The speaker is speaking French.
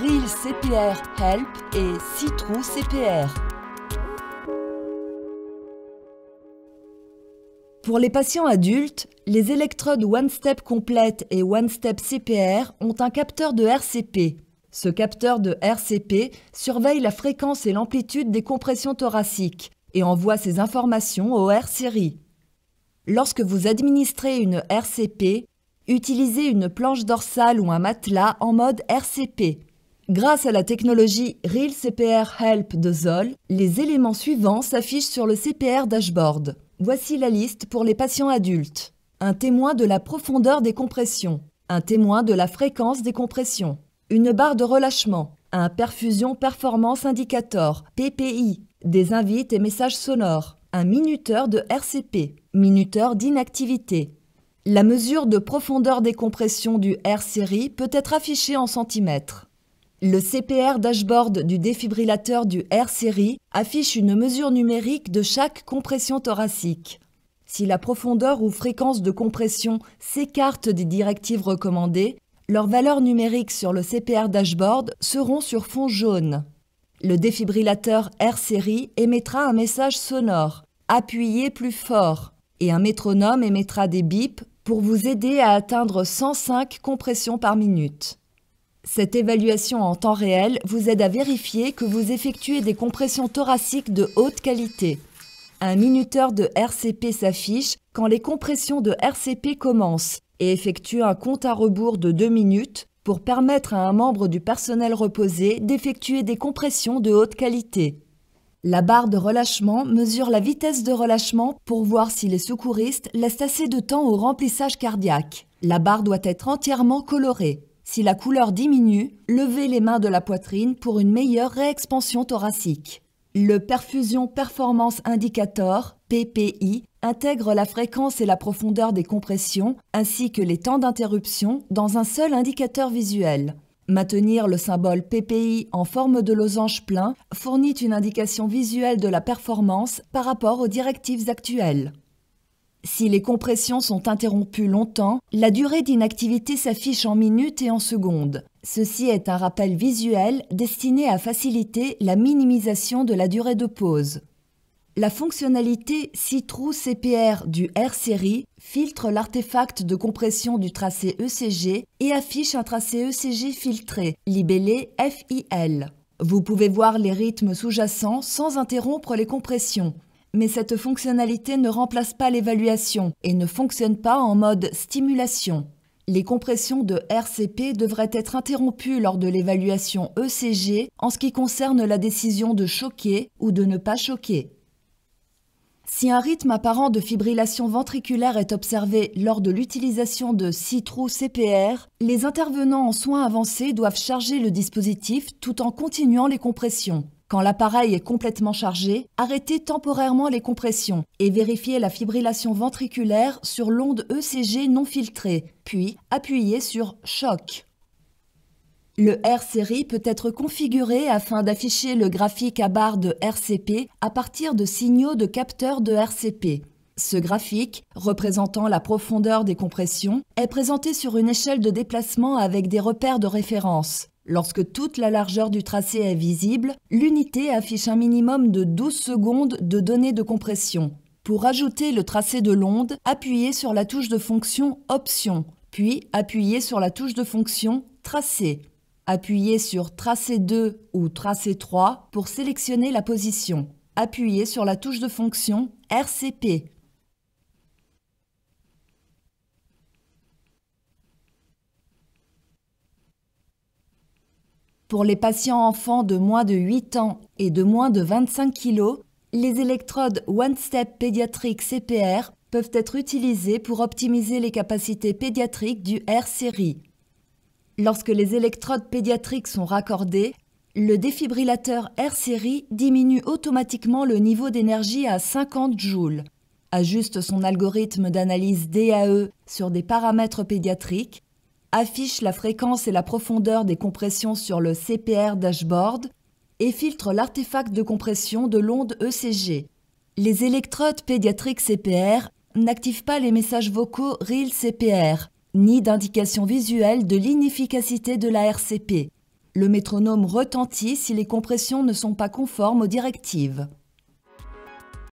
Real CPR Help et Citrou CPR. Pour les patients adultes, les électrodes One Step Complete et One Step CPR ont un capteur de RCP. Ce capteur de RCP surveille la fréquence et l'amplitude des compressions thoraciques et envoie ces informations au r Lorsque vous administrez une RCP, utilisez une planche dorsale ou un matelas en mode RCP. Grâce à la technologie Real CPR Help de Zoll, les éléments suivants s'affichent sur le CPR dashboard. Voici la liste pour les patients adultes. Un témoin de la profondeur des compressions. Un témoin de la fréquence des compressions. Une barre de relâchement. Un perfusion performance indicator, PPI. Des invites et messages sonores. Un minuteur de RCP. Minuteur d'inactivité. La mesure de profondeur des compressions du R-Série peut être affichée en centimètres. Le CPR dashboard du défibrillateur du R-Série affiche une mesure numérique de chaque compression thoracique. Si la profondeur ou fréquence de compression s'écarte des directives recommandées, leurs valeurs numériques sur le CPR dashboard seront sur fond jaune. Le défibrillateur R-Série émettra un message sonore Appuyez plus fort et un métronome émettra des bips pour vous aider à atteindre 105 compressions par minute. Cette évaluation en temps réel vous aide à vérifier que vous effectuez des compressions thoraciques de haute qualité. Un minuteur de RCP s'affiche quand les compressions de RCP commencent et effectue un compte à rebours de 2 minutes pour permettre à un membre du personnel reposé d'effectuer des compressions de haute qualité. La barre de relâchement mesure la vitesse de relâchement pour voir si les secouristes laissent assez de temps au remplissage cardiaque. La barre doit être entièrement colorée. Si la couleur diminue, levez les mains de la poitrine pour une meilleure réexpansion thoracique. Le Perfusion Performance Indicator, PPI, intègre la fréquence et la profondeur des compressions ainsi que les temps d'interruption dans un seul indicateur visuel. Maintenir le symbole PPI en forme de losange plein fournit une indication visuelle de la performance par rapport aux directives actuelles. Si les compressions sont interrompues longtemps, la durée d'inactivité s'affiche en minutes et en secondes. Ceci est un rappel visuel destiné à faciliter la minimisation de la durée de pause. La fonctionnalité Citrou CPR du R-Série filtre l'artefact de compression du tracé ECG et affiche un tracé ECG filtré, libellé FIL. Vous pouvez voir les rythmes sous-jacents sans interrompre les compressions. Mais cette fonctionnalité ne remplace pas l'évaluation et ne fonctionne pas en mode stimulation. Les compressions de RCP devraient être interrompues lors de l'évaluation ECG en ce qui concerne la décision de choquer ou de ne pas choquer. Si un rythme apparent de fibrillation ventriculaire est observé lors de l'utilisation de Citro CPR, les intervenants en soins avancés doivent charger le dispositif tout en continuant les compressions. Quand l'appareil est complètement chargé, arrêtez temporairement les compressions et vérifiez la fibrillation ventriculaire sur l'onde ECG non filtrée, puis appuyez sur Choc. Le R-Série peut être configuré afin d'afficher le graphique à barre de RCP à partir de signaux de capteurs de RCP. Ce graphique, représentant la profondeur des compressions, est présenté sur une échelle de déplacement avec des repères de référence. Lorsque toute la largeur du tracé est visible, l'unité affiche un minimum de 12 secondes de données de compression. Pour ajouter le tracé de l'onde, appuyez sur la touche de fonction Option, puis appuyez sur la touche de fonction Tracé. Appuyez sur Tracé 2 ou Tracé 3 pour sélectionner la position. Appuyez sur la touche de fonction RCP Pour les patients enfants de moins de 8 ans et de moins de 25 kg, les électrodes One Step pédiatrique CPR peuvent être utilisées pour optimiser les capacités pédiatriques du R-Série. Lorsque les électrodes pédiatriques sont raccordées, le défibrillateur R-Série diminue automatiquement le niveau d'énergie à 50 joules, ajuste son algorithme d'analyse DAE sur des paramètres pédiatriques affiche la fréquence et la profondeur des compressions sur le CPR dashboard et filtre l'artefact de compression de l'onde ECG. Les électrodes pédiatriques CPR n'activent pas les messages vocaux REAL CPR, ni d'indication visuelle de l'inefficacité de la RCP. Le métronome retentit si les compressions ne sont pas conformes aux directives.